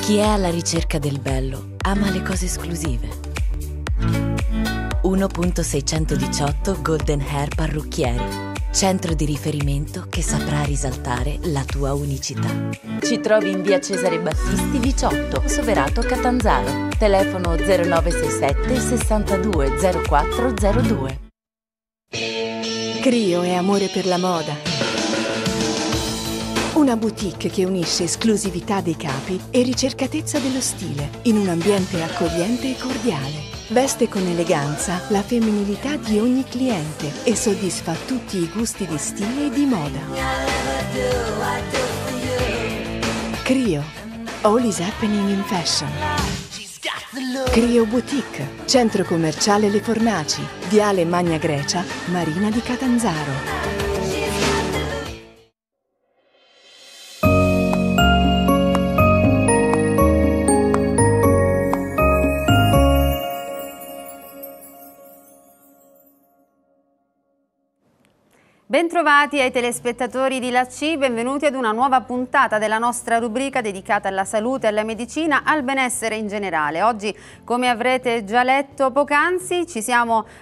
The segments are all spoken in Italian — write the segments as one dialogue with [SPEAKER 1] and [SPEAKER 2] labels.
[SPEAKER 1] Chi è alla ricerca del bello ama le cose esclusive. 1.618 Golden Hair Parrucchieri. Centro di riferimento che saprà risaltare la tua unicità. Ci trovi in via Cesare Battisti 18, Soverato Catanzaro. Telefono 0967 620402. Crio è amore per la moda una boutique che unisce esclusività dei capi e ricercatezza dello stile in un ambiente accogliente e cordiale. Veste con eleganza la femminilità di ogni cliente e soddisfa tutti i gusti di stile e di moda. Crio. All is happening in fashion. Crio Boutique, centro commerciale Le Fornaci, Viale Magna Grecia, Marina di Catanzaro.
[SPEAKER 2] Bentrovati ai telespettatori di La C, benvenuti ad una nuova puntata della nostra rubrica dedicata alla salute, alla medicina, al benessere in generale. Oggi, come avrete già letto poc'anzi,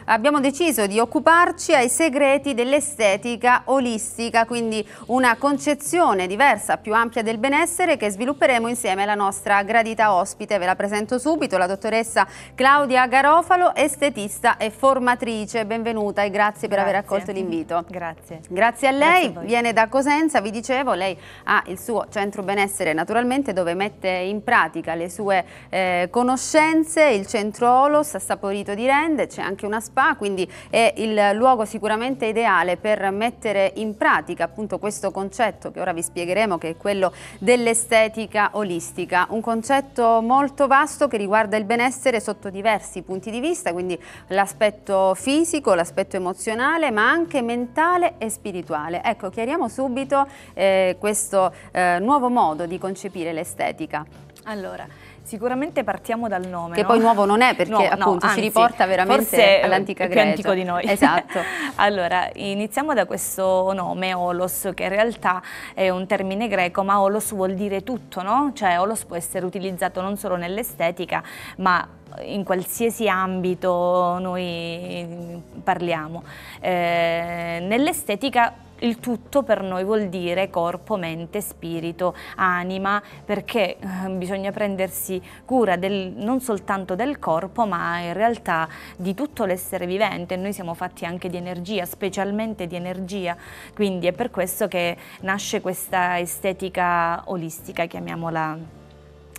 [SPEAKER 2] abbiamo deciso di occuparci ai segreti dell'estetica olistica, quindi una concezione diversa, più ampia del benessere che svilupperemo insieme alla nostra gradita ospite. Ve la presento subito, la dottoressa Claudia Garofalo, estetista e formatrice. Benvenuta e grazie per grazie. aver accolto l'invito. Grazie. Grazie. Grazie a lei, Grazie a viene da Cosenza, vi dicevo, lei ha il suo centro benessere naturalmente dove mette in pratica le sue eh, conoscenze, il centro Olos, a Saporito di rende, c'è anche una spa, quindi è il luogo sicuramente ideale per mettere in pratica appunto questo concetto che ora vi spiegheremo che è quello dell'estetica olistica, un concetto molto vasto che riguarda il benessere sotto diversi punti di vista, quindi l'aspetto fisico, l'aspetto emozionale ma anche mentale e spirituale. Ecco, chiariamo subito eh, questo eh, nuovo modo di concepire l'estetica.
[SPEAKER 1] Allora, Sicuramente partiamo dal nome. Che no? poi nuovo non è perché no, appunto no, anzi, ci riporta veramente eh, all'antica Grecia. più antico di noi. Esatto. allora, iniziamo da questo nome, olos, che in realtà è un termine greco, ma olos vuol dire tutto, no? Cioè olos può essere utilizzato non solo nell'estetica, ma in qualsiasi ambito noi parliamo. Eh, nell'estetica il tutto per noi vuol dire corpo, mente, spirito, anima, perché eh, bisogna prendersi cura del, non soltanto del corpo, ma in realtà di tutto l'essere vivente. Noi siamo fatti anche di energia, specialmente di energia, quindi è per questo che nasce questa estetica olistica, chiamiamola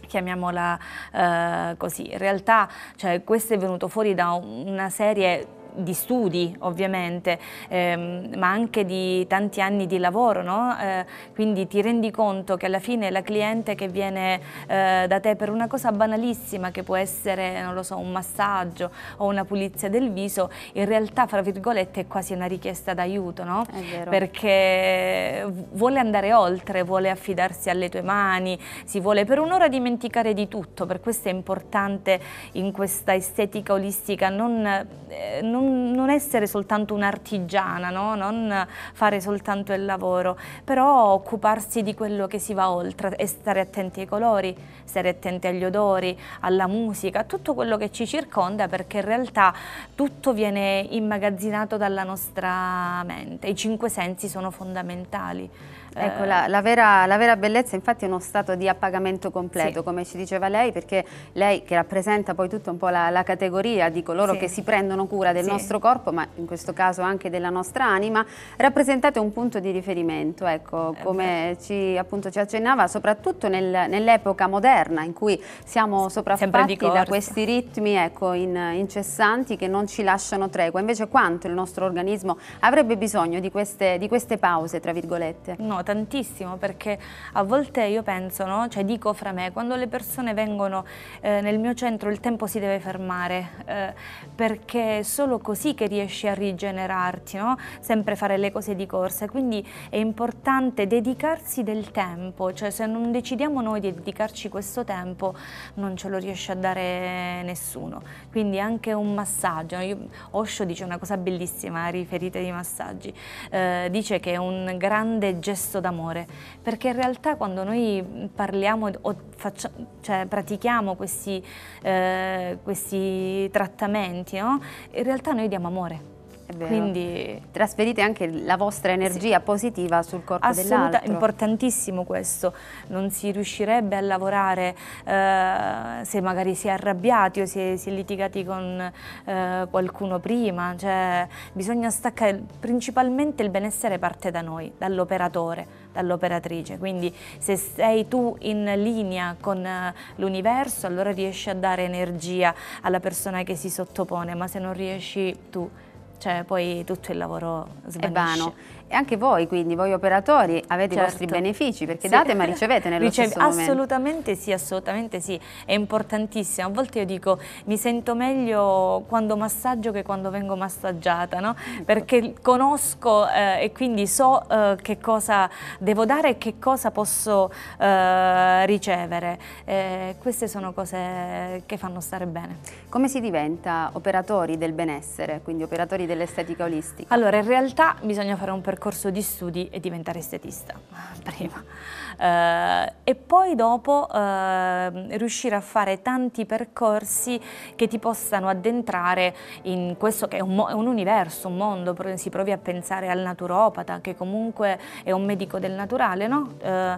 [SPEAKER 1] chiamiamola eh, così. In realtà cioè, questo è venuto fuori da una serie di studi ovviamente, ehm, ma anche di tanti anni di lavoro, no? eh, quindi ti rendi conto che alla fine la cliente che viene eh, da te per una cosa banalissima che può essere, non lo so, un massaggio o una pulizia del viso, in realtà, fra virgolette, è quasi una richiesta d'aiuto, no? Perché vuole andare oltre, vuole affidarsi alle tue mani, si vuole per un'ora dimenticare di tutto, per questo è importante in questa estetica olistica non, eh, non non, non essere soltanto un'artigiana, no? non fare soltanto il lavoro, però occuparsi di quello che si va oltre e stare attenti ai colori, stare attenti agli odori, alla musica, a tutto quello che ci circonda perché in realtà tutto viene immagazzinato dalla nostra mente, i cinque sensi sono fondamentali. Ecco, eh. la, la,
[SPEAKER 2] vera, la, vera, bellezza infatti è uno stato di appagamento completo, sì. come ci diceva lei, perché lei che rappresenta poi tutta un po' la, la categoria di coloro sì. che si prendono cura del sì. nostro corpo, ma in questo caso anche della nostra anima, rappresentate un punto di riferimento, ecco, eh, come ci, appunto, ci accennava, soprattutto nel, nell'epoca moderna in cui siamo sopraffatti da questi ritmi ecco, in, incessanti che non ci lasciano tregua. Invece quanto il nostro organismo
[SPEAKER 1] avrebbe bisogno di queste, di queste pause, tra virgolette? No, tantissimo perché a volte io penso, no? cioè dico fra me, quando le persone vengono eh, nel mio centro il tempo si deve fermare eh, perché è solo così che riesci a rigenerarti, no? sempre fare le cose di corsa, quindi è importante dedicarsi del tempo, cioè se non decidiamo noi di dedicarci questo tempo non ce lo riesce a dare nessuno, quindi anche un massaggio, io, Osho dice una cosa bellissima riferite di massaggi, eh, dice che è un grande gesto gesto d'amore, perché in realtà quando noi parliamo o facciamo, cioè, pratichiamo questi, eh, questi trattamenti, no? in realtà noi diamo amore quindi trasferite anche la vostra energia sì. positiva sul corpo dell'altro. È importantissimo questo, non si riuscirebbe a lavorare eh, se magari si è arrabbiati o si è, si è litigati con eh, qualcuno prima, cioè, bisogna staccare, principalmente il benessere parte da noi, dall'operatore, dall'operatrice, quindi se sei tu in linea con eh, l'universo allora riesci a dare energia alla persona che si sottopone, ma se non riesci tu cioè poi tutto il lavoro svanisce. È vano.
[SPEAKER 2] E anche voi, quindi, voi operatori,
[SPEAKER 1] avete certo. i vostri certo. benefici, perché sì. date ma ricevete nello Riceve, stesso Assolutamente sì, assolutamente sì, è importantissimo. A volte io dico, mi sento meglio quando massaggio che quando vengo massaggiata, no? Ecco. Perché conosco eh, e quindi so eh, che cosa devo dare e che cosa posso eh, ricevere. Eh, queste sono cose che fanno stare bene.
[SPEAKER 2] Come si diventa operatori del benessere, quindi operatori dell'estetica olistica?
[SPEAKER 1] Allora, in realtà bisogna fare un percorso percorso di studi e diventare estetista prima eh, e poi dopo eh, riuscire a fare tanti percorsi che ti possano addentrare in questo che è un, è un universo, un mondo, si provi a pensare al naturopata che comunque è un medico del naturale, no? eh,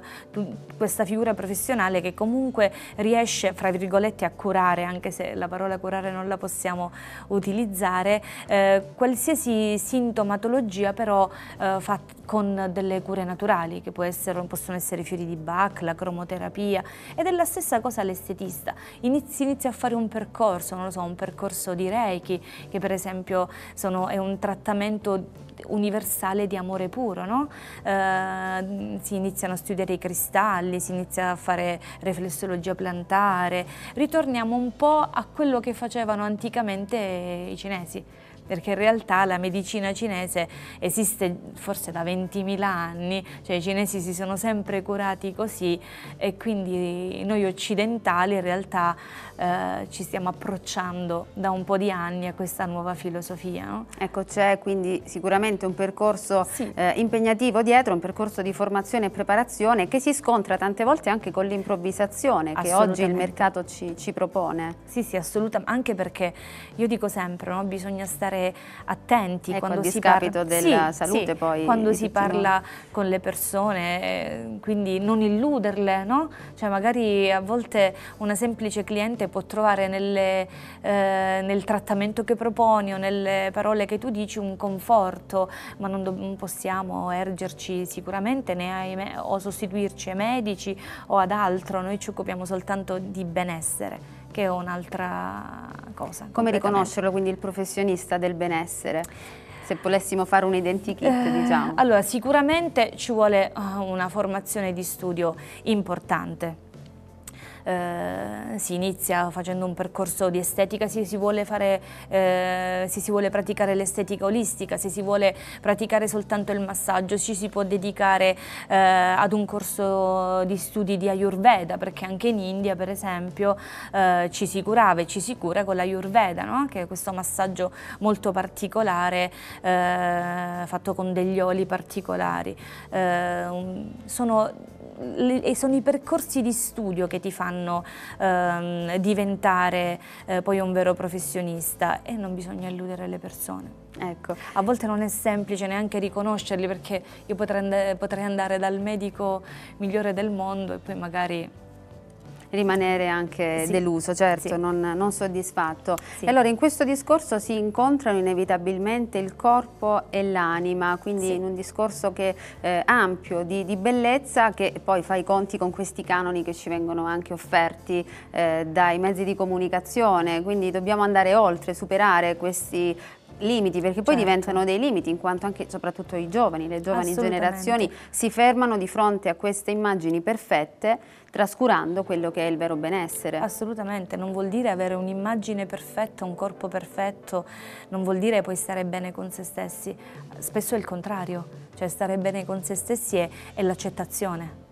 [SPEAKER 1] questa figura professionale che comunque riesce, fra virgolette, a curare, anche se la parola curare non la possiamo utilizzare, eh, qualsiasi sintomatologia però eh, fatta con delle cure naturali che essere, possono essere fiori di Bach, la cromoterapia ed è la stessa cosa l'estetista. Inizi, inizia a fare un percorso, non lo so, un percorso di Reiki, che per esempio sono, è un trattamento universale di amore puro, no? eh, si iniziano a studiare i cristalli, si inizia a fare riflessologia plantare, ritorniamo un po' a quello che facevano anticamente i cinesi perché in realtà la medicina cinese esiste forse da 20.000 anni, cioè i cinesi si sono sempre curati così e quindi noi occidentali in realtà eh, ci stiamo approcciando da un po' di anni a questa nuova filosofia. No? Ecco, c'è quindi
[SPEAKER 2] sicuramente un percorso sì. eh, impegnativo dietro, un percorso di formazione e preparazione che si
[SPEAKER 1] scontra tante volte anche con l'improvvisazione che oggi il mercato ci, ci propone. Sì, sì, assolutamente, anche perché io dico sempre, no? bisogna stare stare attenti ecco, quando si parla della sì, salute sì, poi quando si parla noi. con le persone, eh, quindi non illuderle, no? Cioè magari a volte una semplice cliente può trovare nelle, eh, nel trattamento che proponi o nelle parole che tu dici un conforto, ma non, non possiamo ergerci sicuramente né ai o sostituirci ai medici o ad altro, noi ci occupiamo soltanto di benessere che è un'altra cosa. Come riconoscerlo
[SPEAKER 2] quindi il professionista del benessere? se volessimo
[SPEAKER 1] fare un identikit, eh, diciamo. Allora, sicuramente ci vuole eh, una formazione di studio importante eh, si inizia facendo un percorso di estetica, se si vuole, fare, eh, se si vuole praticare l'estetica olistica, se si vuole praticare soltanto il massaggio, ci si può dedicare eh, ad un corso di studi di Ayurveda, perché anche in India per esempio eh, ci si curava e ci si cura con l'Ayurveda, no? che è questo massaggio molto particolare eh, fatto con degli oli particolari. Un, sono e sono i percorsi di studio che ti fanno ehm, diventare eh, poi un vero professionista e non bisogna illudere le persone. Ecco, a volte non è semplice neanche riconoscerli perché io potrei, and potrei andare dal medico migliore del mondo e poi magari
[SPEAKER 2] rimanere anche sì. deluso, certo, sì. non, non, soddisfatto. Sì. E allora in questo discorso si incontrano inevitabilmente il corpo e l'anima, quindi in un discorso che, eh, ampio di, di, bellezza che poi fa i conti con questi canoni che ci vengono anche offerti eh, dai mezzi di comunicazione, quindi dobbiamo andare oltre, superare questi limiti, perché poi certo. diventano dei limiti, in quanto anche soprattutto i giovani, le giovani generazioni si fermano di fronte a queste immagini
[SPEAKER 1] perfette, trascurando quello che è il vero benessere. Assolutamente, non vuol dire avere un'immagine perfetta, un corpo perfetto, non vuol dire poi stare bene con se stessi, spesso è il contrario, cioè stare bene con se stessi è, è l'accettazione.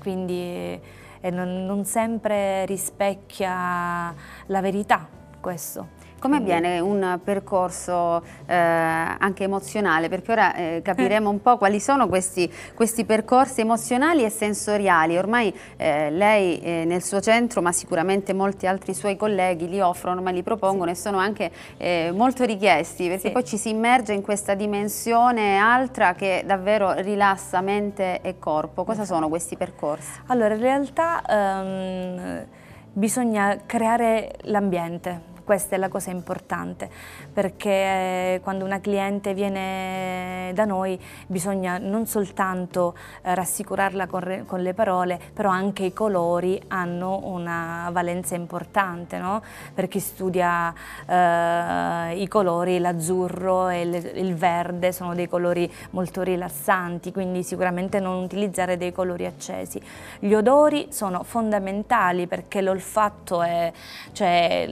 [SPEAKER 1] Quindi eh, non, non sempre rispecchia la verità questo. Come avviene un percorso eh, anche emozionale?
[SPEAKER 2] Perché ora eh, eh, capiremo un po' quali sono questi, questi percorsi emozionali e sensoriali. Ormai eh, lei nel suo centro, ma sicuramente molti altri suoi colleghi li offrono, ma li propongono sì. e sono anche eh, molto richiesti, perché sì. poi ci si immerge in questa dimensione altra che davvero rilassa mente e corpo. Cosa sì. Esatto. sono questi percorsi?
[SPEAKER 1] Allora, in realtà... Um, bisogna creare l'ambiente, questa è la cosa importante, perché eh, quando una cliente viene da noi bisogna non soltanto eh, rassicurarla con, le parole, però anche i colori hanno una valenza importante, no? per chi studia eh, i colori, l'azzurro e il verde sono dei colori molto rilassanti, quindi sicuramente non utilizzare dei colori accesi. Gli odori sono fondamentali perché l'olfatto è, cioè,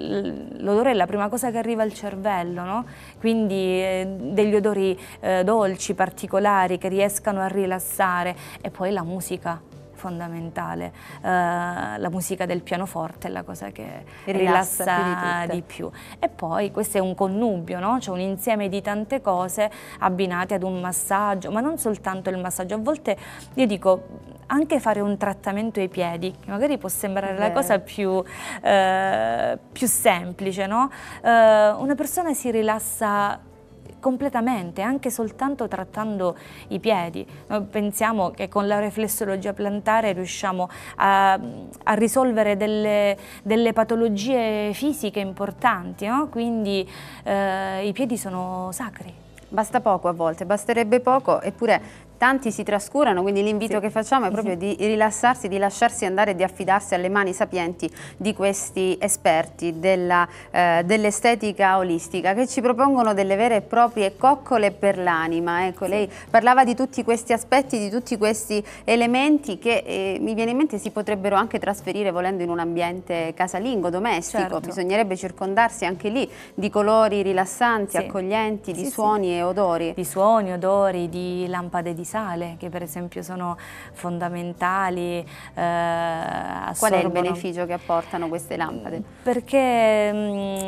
[SPEAKER 1] l'odore è la prima cosa che arriva al cervello, no? quindi eh, degli odori eh, dolci, particolari, che riescano a rilassare e poi la musica fondamentale, uh, la musica del pianoforte è la cosa che rilassa, rilassa di, di, più. E poi questo è un connubio, no? cioè un insieme di tante cose abbinate ad un massaggio, ma non soltanto il massaggio, a volte io dico anche fare un trattamento ai piedi, che magari può sembrare Beh. la cosa più, eh, più semplice, no? eh, una persona si rilassa completamente, anche soltanto trattando i piedi. Noi pensiamo che con la reflessologia plantare riusciamo a, a risolvere delle, delle, patologie fisiche importanti, no? quindi eh, i piedi sono sacri.
[SPEAKER 2] Basta poco a volte, basterebbe poco, eppure tanti si trascurano, quindi l'invito sì. che facciamo è proprio mhm. di rilassarsi, di lasciarsi andare e di affidarsi alle mani sapienti di questi esperti eh, dell'estetica eh, dell olistica che ci propongono delle vere e proprie coccole per l'anima. Ecco, sì. Lei parlava di tutti questi aspetti, di tutti questi elementi che eh, mi viene in mente si potrebbero anche trasferire volendo in un ambiente casalingo, domestico, certo. bisognerebbe circondarsi anche lì di colori rilassanti, sì. accoglienti, di suoni e odori. Di suoni,
[SPEAKER 1] odori, di lampade di sale che per esempio sono fondamentali. Eh, Qual è il beneficio che apportano queste lampade? Mm, perché mh,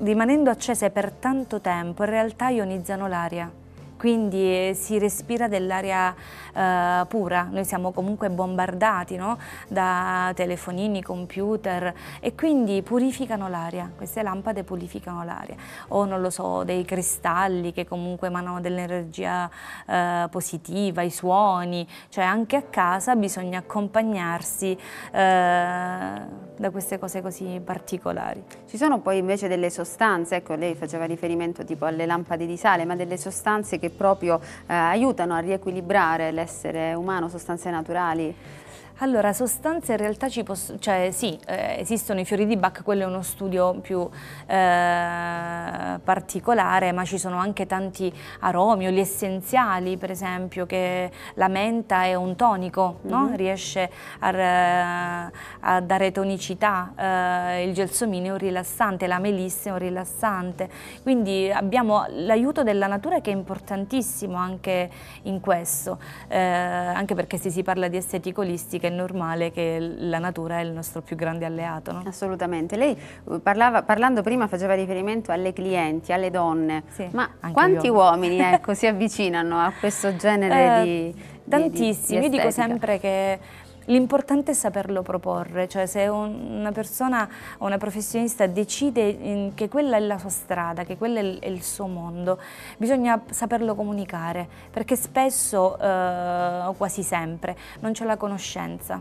[SPEAKER 1] mm, rimanendo accese per tanto tempo in realtà ionizzano l'aria quindi eh, si respira dell'aria eh, pura, noi siamo comunque bombardati no? da telefonini, computer e quindi purificano l'aria, queste lampade purificano l'aria o non lo so, dei cristalli che comunque emanano dell'energia eh, positiva, i suoni, cioè anche a casa bisogna accompagnarsi eh, da queste cose così particolari. Ci
[SPEAKER 2] sono poi invece delle sostanze, ecco lei faceva riferimento tipo alle lampade di sale, ma delle sostanze che proprio eh, aiutano a riequilibrare le essere umano, sostanze naturali.
[SPEAKER 1] Allora, sostanze in realtà ci possono, cioè sì, eh, esistono i fiori di Bach, quello è uno studio più eh, particolare, ma ci sono anche tanti aromi, gli essenziali, per esempio, che la menta è un tonico, mm -hmm. riesce a, a, dare tonicità, eh, il gelsomino è un rilassante, la melissa è un rilassante, quindi abbiamo l'aiuto della natura che è importantissimo anche in questo, eh, anche perché se si parla di esteticolistiche è normale che la natura è il nostro più grande alleato. No? Assolutamente. Lei uh, parlava,
[SPEAKER 2] parlando prima faceva riferimento alle clienti, alle donne, sì, ma quanti uomini ecco, si avvicinano a questo
[SPEAKER 1] genere eh, di... Tantissimi, di, di io dico sempre che L'importante è saperlo proporre, cioè se una persona o una professionista decide mm, che quella è la sua strada, che quello è il suo mondo, bisogna saperlo comunicare, perché spesso, eh, quasi sempre, non c'è la conoscenza,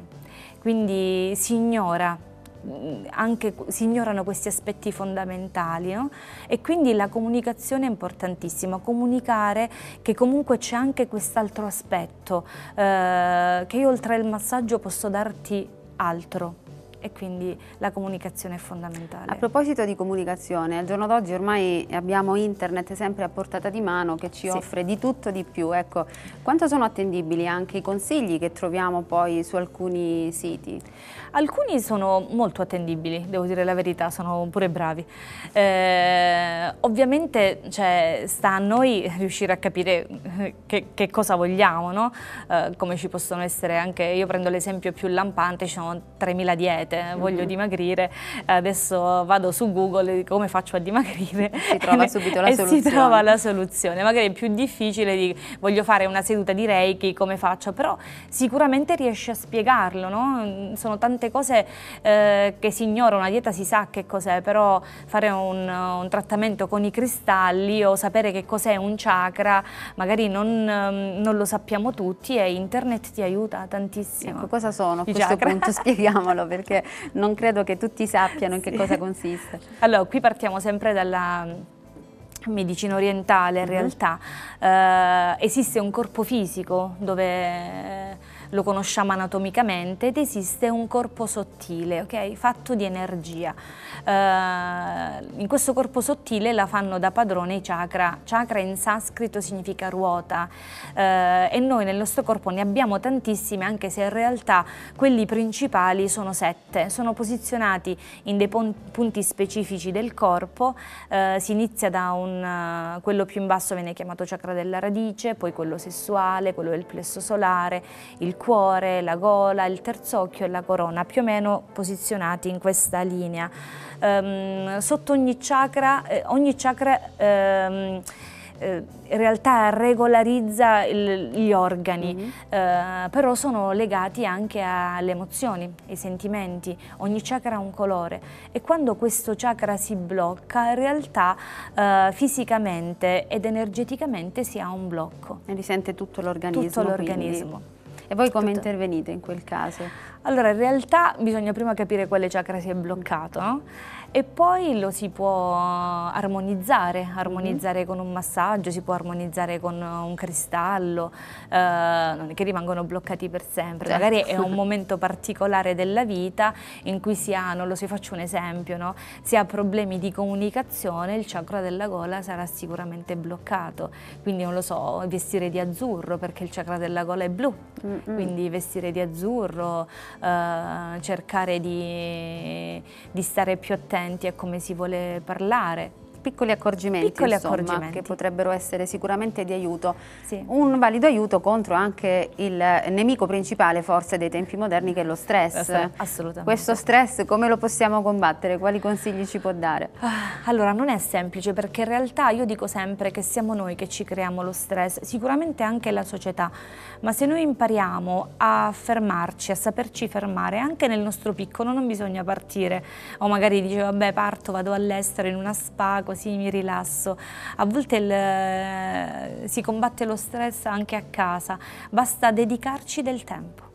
[SPEAKER 1] quindi si ignora Mm, anche, si ignorano questi aspetti fondamentali no? e quindi la comunicazione è importantissima, comunicare che comunque c'è anche quest'altro aspetto, eh, che io oltre al massaggio posso darti altro e quindi la comunicazione è fondamentale. A proposito
[SPEAKER 2] di comunicazione, al giorno d'oggi ormai abbiamo internet sempre a portata di mano che ci sì. offre di tutto di più, ecco, quanto sono attendibili anche i consigli che troviamo poi su
[SPEAKER 1] alcuni siti? Alcuni sono molto attendibili, devo dire la verità, sono pure bravi. Eh, ovviamente cioè, sta a noi riuscire a capire eh, che, che cosa vogliamo, no? eh, come ci possono essere anche, io prendo l'esempio più lampante, ci sono 3.000 diete, diete, voglio mhm. dimagrire, adesso vado su Google come faccio a dimagrire. Si trova subito la e soluzione. Si trova la soluzione, magari è più difficile di voglio fare una seduta di Reiki, come faccio, però sicuramente riesce a spiegarlo, no? sono tante cose eh, che si ignora, una dieta si sa che cos'è, però fare un, un, trattamento con i cristalli o sapere che cos'è un chakra, magari non, ehm, non, lo sappiamo tutti e internet ti aiuta tantissimo. Ecco, cosa sono a questo punto? Spieghiamolo perché non credo che tutti sappiano in che cosa consiste. Allora, qui partiamo sempre dalla medicina orientale in mhm. realtà, uh -huh. eh, esiste un corpo fisico dove lo conosciamo anatomicamente ed esiste un corpo sottile, okay? fatto di energia. Uh, in questo corpo sottile la fanno da padrone i chakra. Chakra in sanscrito significa ruota uh, e noi nel nostro corpo ne abbiamo tantissime anche se in realtà quelli principali sono sette, sono posizionati in dei punti specifici del corpo, uh, si inizia da un, quello più in basso viene chiamato chakra della radice, poi quello sessuale, quello del plesso solare, il cuore, la gola, il terzocchio e la corona, più o meno posizionati in questa linea. Um, sotto ogni chakra, eh, ogni chakra um, in realtà regolarizza il, gli organi, mm -hmm. eh, però sono legati anche alle emozioni, ai sentimenti, ogni chakra ha un colore e quando questo chakra si blocca in realtà eh, fisicamente ed energeticamente si ha un blocco. E risente tutto l'organismo. Tutto l'organismo. E voi come intervenite in quel caso? Allora, in realtà bisogna prima capire quale chakra si è bloccato, no? E poi lo si può armonizzare, armonizzare mm. con un massaggio, si può armonizzare con un cristallo, eh, non è che rimangono bloccati per sempre, certo. magari è un momento particolare della vita in cui si ha, non lo so, faccio un esempio, no? si ha problemi di comunicazione, il chakra della gola sarà sicuramente bloccato, quindi non lo so, vestire di azzurro perché il chakra della gola è blu, mm -mm. quindi vestire di azzurro, eh, cercare di, di stare più attenti a come si vuole parlare piccoli accorgimenti, piccoli insomma, accorgimenti. che potrebbero essere sicuramente di aiuto.
[SPEAKER 2] Sì. Un valido aiuto contro anche il nemico principale forse dei tempi moderni che è lo stress. Sì, Assolutamente. Questo
[SPEAKER 1] stress come lo possiamo combattere? Quali consigli ci può dare? Ah, allora non è semplice perché in realtà io dico sempre che siamo noi che ci creiamo lo stress, sicuramente anche la società, ma se noi impariamo a fermarci, a saperci fermare anche nel nostro piccolo non bisogna partire o magari dice vabbè parto, vado all'estero in una spa così mi rilasso. A volte il, eh, si combatte lo stress anche a casa, basta dedicarci del tempo.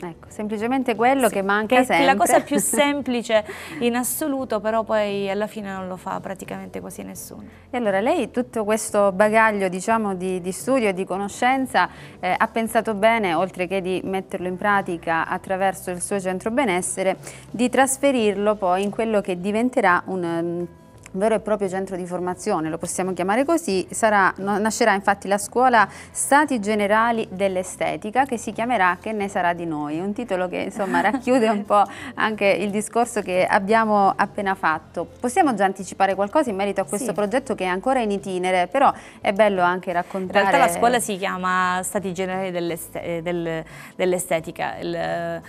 [SPEAKER 1] Ecco, semplicemente
[SPEAKER 2] quello sì, che manca che sempre. È la cosa più
[SPEAKER 1] semplice in assoluto, però poi alla fine non lo fa praticamente quasi nessuno.
[SPEAKER 2] E allora lei tutto questo bagaglio diciamo, di, di studio e di conoscenza eh, ha pensato bene, oltre che di metterlo in pratica attraverso il suo centro benessere, di trasferirlo poi in quello che diventerà un mm, un vero e proprio centro di formazione, lo possiamo chiamare così, sarà, nascerà infatti la scuola Stati Generali dell'Estetica che si chiamerà Che ne sarà di noi, un titolo che insomma racchiude un po' anche il discorso che abbiamo appena fatto. Possiamo già anticipare qualcosa in merito a questo sì. progetto che è ancora in itinere, però è bello anche raccontare. In realtà la scuola si
[SPEAKER 1] chiama Stati Generali eh, dell'Estetica, dell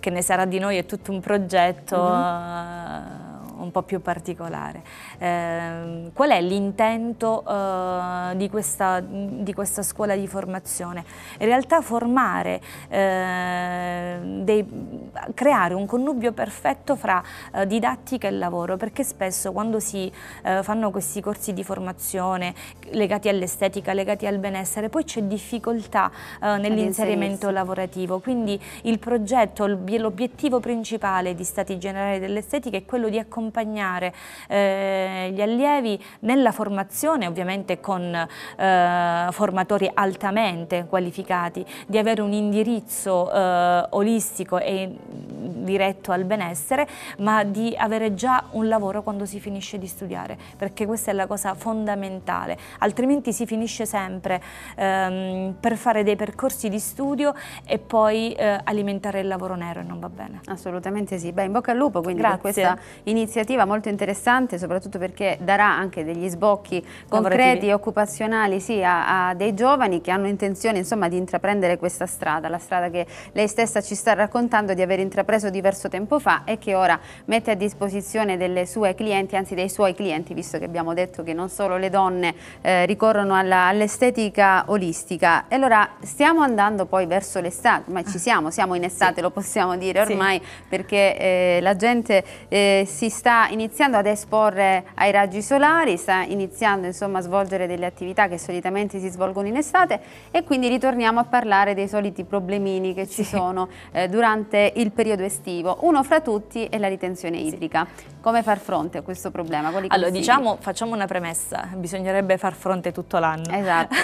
[SPEAKER 1] che ne sarà di noi è tutto un progetto... Mm -hmm un po' più particolare. Eh, qual è l'intento eh, di, di, questa, scuola di formazione? In realtà formare, eh, dei, creare un connubio perfetto fra eh, didattica e lavoro, perché spesso quando si eh, fanno questi corsi di formazione legati all'estetica, legati al benessere, poi c'è difficoltà eh, nell'inserimento lavorativo, quindi il progetto, l'obiettivo principale di Stati Generali dell'Estetica è quello di accompagnare accompagnare eh, gli allievi nella formazione, ovviamente con eh, formatori altamente qualificati, di avere un indirizzo eh, olistico e mm, diretto al benessere, ma di avere già un lavoro quando si finisce di studiare, perché questa è la cosa fondamentale, altrimenti si finisce sempre ehm, per fare dei percorsi di studio e poi eh, alimentare il lavoro nero e non va bene. Assolutamente sì, beh in bocca al lupo quindi Grazie. per questa
[SPEAKER 2] iniziativa un'iniziativa molto interessante soprattutto perché darà anche degli sbocchi concreti e occupazionali sì, a, a, dei giovani che hanno intenzione insomma, di intraprendere questa strada, la strada che lei stessa ci sta raccontando di aver intrapreso diverso tempo fa e che ora mette a disposizione delle sue clienti, anzi dei suoi clienti, visto che abbiamo detto che non solo le donne eh, ricorrono all'estetica all olistica. E allora stiamo andando poi verso l'estate, ma ci siamo, siamo in estate, sì. lo possiamo dire ormai, sì. perché eh, la gente eh, si sta sta iniziando ad esporre ai raggi solari, sta iniziando insomma, a svolgere delle attività che solitamente si svolgono in estate e quindi ritorniamo a parlare dei soliti problemini che ci sì. sono eh, durante il periodo estivo. Uno fra tutti è la ritenzione idrica. Sì. Come far fronte a questo problema?
[SPEAKER 1] Quali allora, diciamo, facciamo una premessa, bisognerebbe far fronte tutto l'anno. Esatto.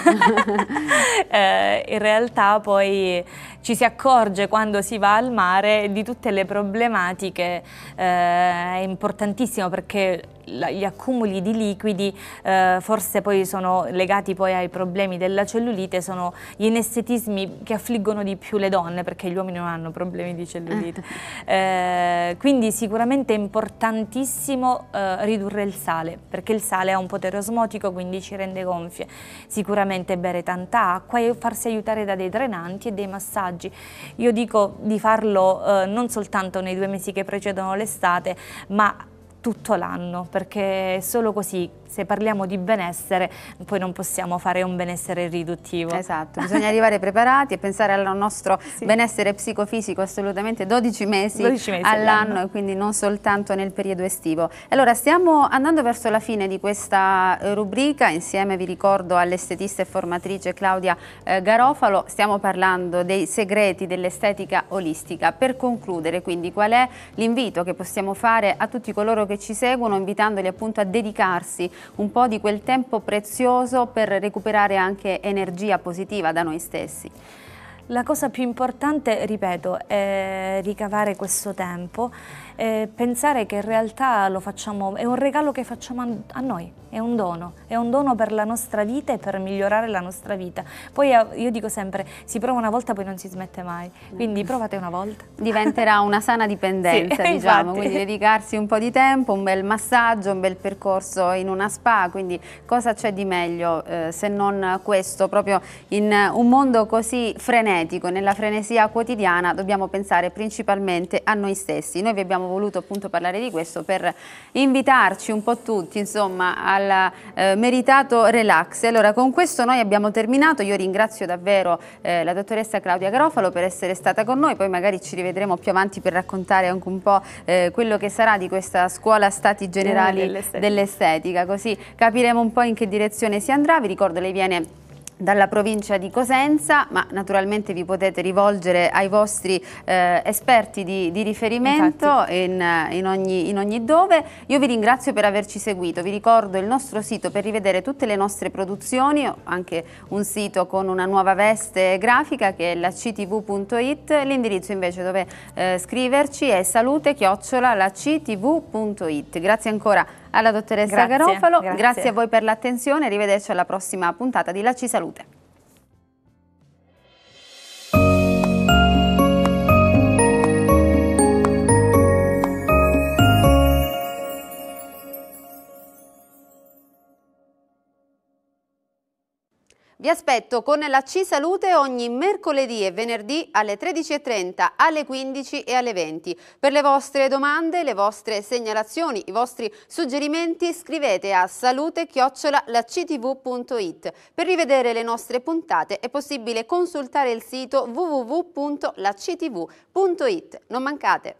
[SPEAKER 1] eh, in realtà poi ci si accorge quando si va al mare di tutte le problematiche, eh, è importantissimo perché gli accumuli di liquidi eh, forse poi sono legati poi ai problemi della cellulite, sono gli inestetismi che affliggono di più le donne perché gli uomini non hanno problemi di cellulite. Eh. eh, quindi sicuramente è importantissimo eh, ridurre il sale perché il sale ha un potere osmotico quindi ci rende gonfie. Sicuramente bere tanta acqua e farsi aiutare da dei drenanti e dei massaggi. Io dico di farlo eh, non soltanto nei due mesi che precedono l'estate ma tutto l'anno perché solo così se parliamo di benessere poi non possiamo fare un benessere riduttivo. Esatto, bisogna
[SPEAKER 2] arrivare preparati e pensare al nostro sì. benessere psicofisico assolutamente 12 mesi, 12 mesi all'anno e quindi non soltanto nel periodo estivo. Allora stiamo andando verso la fine di questa eh, rubrica insieme vi ricordo all'estetista e formatrice Claudia eh, Garofalo stiamo parlando dei segreti dell'estetica olistica. Per concludere quindi qual è l'invito che possiamo fare a tutti coloro che ci seguono invitandoli appunto a dedicarsi un po' di quel tempo prezioso per recuperare anche energia
[SPEAKER 1] positiva da noi stessi. La cosa più importante, ripeto, è ricavare questo tempo eh, pensare che in realtà lo facciamo, è un regalo che facciamo a, noi, è un dono, è un dono per la nostra vita e per migliorare la nostra vita. Poi eh, io dico sempre, si prova una volta poi non si smette mai, quindi provate una volta. Diventerà
[SPEAKER 2] una sana dipendenza, sì, diciamo, infatti. quindi dedicarsi un po' di tempo, un bel massaggio, un bel percorso in una spa, quindi cosa c'è di meglio eh, se non questo, proprio in un mondo così frenetico, nella frenesia quotidiana dobbiamo pensare principalmente a noi stessi. Noi vi abbiamo abbiamo voluto appunto parlare di questo per invitarci un po' tutti insomma al eh, meritato relax. Allora con questo noi abbiamo terminato, io ringrazio davvero eh, la dottoressa Claudia Garofalo per essere stata con noi, poi magari ci rivedremo più avanti per raccontare anche un po' eh, quello che sarà di questa scuola Stati Generali dell'Estetica, dell così capiremo un po' in che direzione si andrà, vi ricordo lei viene dalla provincia di Cosenza, ma naturalmente vi potete rivolgere ai vostri eh, esperti di, di riferimento in, in, ogni, in, ogni, dove. Io vi ringrazio per averci seguito, vi ricordo il nostro sito per rivedere tutte le nostre produzioni, anche un sito con una nuova veste grafica che è la ctv.it, l'indirizzo invece dove eh, scriverci è salute chiocciola ctv.it. Grazie ancora alla dottoressa grazie, Garofalo, grazie. grazie a voi per l'attenzione, arrivederci alla prossima puntata di La Ci Salute. Vi aspetto con la C-Salute ogni mercoledì e venerdì alle 13.30, alle 15 e alle 20. Per le vostre domande, le vostre segnalazioni, i vostri suggerimenti scrivete a salute-lactv.it. Per rivedere le nostre puntate è possibile consultare il sito www.lactv.it. Non mancate!